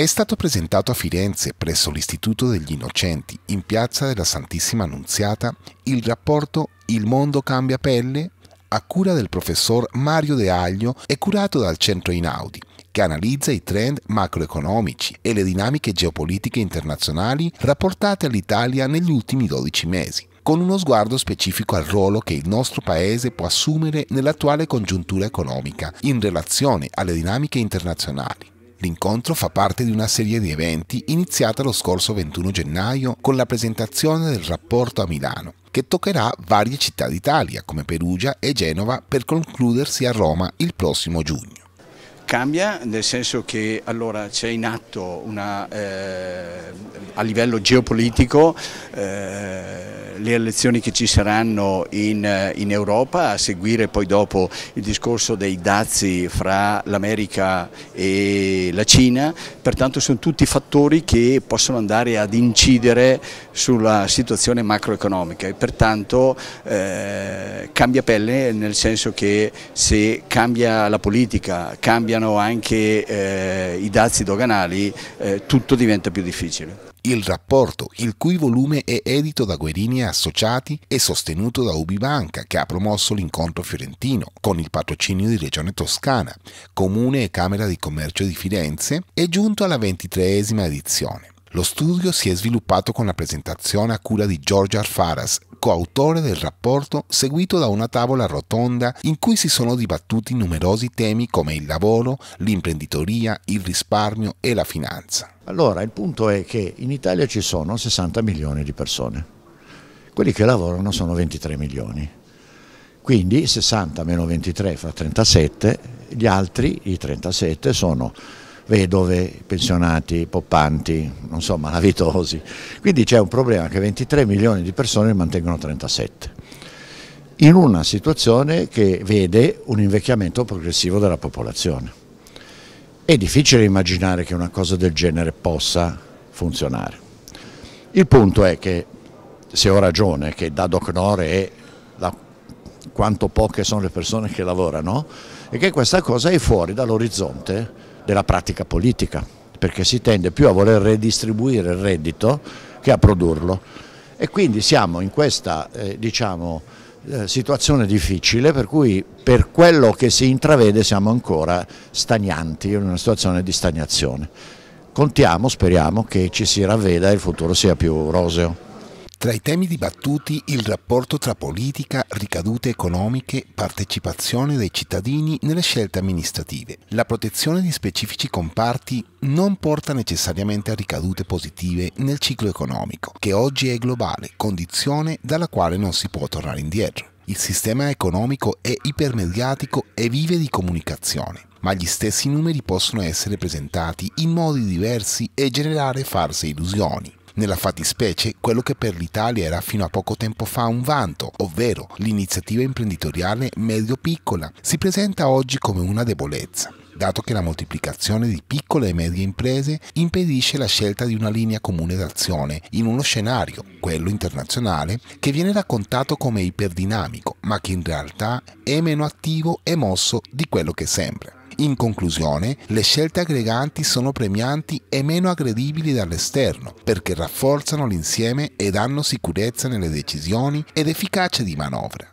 È stato presentato a Firenze presso l'Istituto degli Innocenti, in piazza della Santissima Annunziata, il rapporto Il mondo cambia pelle, a cura del professor Mario De Aglio e curato dal Centro Inaudi, che analizza i trend macroeconomici e le dinamiche geopolitiche internazionali rapportate all'Italia negli ultimi 12 mesi con uno sguardo specifico al ruolo che il nostro Paese può assumere nell'attuale congiuntura economica in relazione alle dinamiche internazionali. L'incontro fa parte di una serie di eventi iniziata lo scorso 21 gennaio con la presentazione del rapporto a Milano, che toccherà varie città d'Italia come Perugia e Genova per concludersi a Roma il prossimo giugno cambia nel senso che allora c'è in atto una, eh, a livello geopolitico eh, le elezioni che ci saranno in, eh, in, Europa, a seguire poi dopo il discorso dei dazi fra l'America e la Cina, pertanto sono tutti fattori che possono andare ad incidere sulla situazione macroeconomica e pertanto eh, cambia pelle nel senso che se cambia la politica, cambiano anche eh, i dazi doganali, eh, tutto diventa più difficile il rapporto, il cui volume è edito da Guerini e Associati e sostenuto da Ubibanca, che ha promosso l'incontro fiorentino con il patrocinio di Regione Toscana, Comune e Camera di Commercio di Firenze, è giunto alla ventitreesima edizione. Lo studio si è sviluppato con la presentazione a cura di George Arfaras, coautore del rapporto, seguito da una tavola rotonda in cui si sono dibattuti numerosi temi come il lavoro, l'imprenditoria, il risparmio e la finanza. Allora, il punto è che in Italia ci sono 60 milioni di persone. Quelli che lavorano sono 23 milioni. Quindi 60 meno 23 fa 37, gli altri, i 37, sono vedove, pensionati, poppanti, non so, malavitosi. Quindi c'è un problema che 23 milioni di persone ne mantengono 37 in una situazione che vede un invecchiamento progressivo della popolazione. È difficile immaginare che una cosa del genere possa funzionare. Il punto è che, se ho ragione, che da Docnore è la, quanto poche sono le persone che lavorano, è che questa cosa è fuori dall'orizzonte della pratica politica, perché si tende più a voler redistribuire il reddito che a produrlo. E quindi siamo in questa eh, diciamo, eh, situazione difficile per cui per quello che si intravede siamo ancora stagnanti, in una situazione di stagnazione. Contiamo, speriamo che ci si ravveda e il futuro sia più roseo. Tra i temi dibattuti il rapporto tra politica, ricadute economiche, partecipazione dei cittadini nelle scelte amministrative. La protezione di specifici comparti non porta necessariamente a ricadute positive nel ciclo economico, che oggi è globale, condizione dalla quale non si può tornare indietro. Il sistema economico è ipermediatico e vive di comunicazione, ma gli stessi numeri possono essere presentati in modi diversi e generare false illusioni nella fattispecie quello che per l'Italia era fino a poco tempo fa un vanto, ovvero l'iniziativa imprenditoriale medio-piccola, si presenta oggi come una debolezza dato che la moltiplicazione di piccole e medie imprese impedisce la scelta di una linea comune d'azione in uno scenario, quello internazionale, che viene raccontato come iperdinamico, ma che in realtà è meno attivo e mosso di quello che sembra. In conclusione, le scelte aggreganti sono premianti e meno aggredibili dall'esterno, perché rafforzano l'insieme e danno sicurezza nelle decisioni ed efficacia di manovra.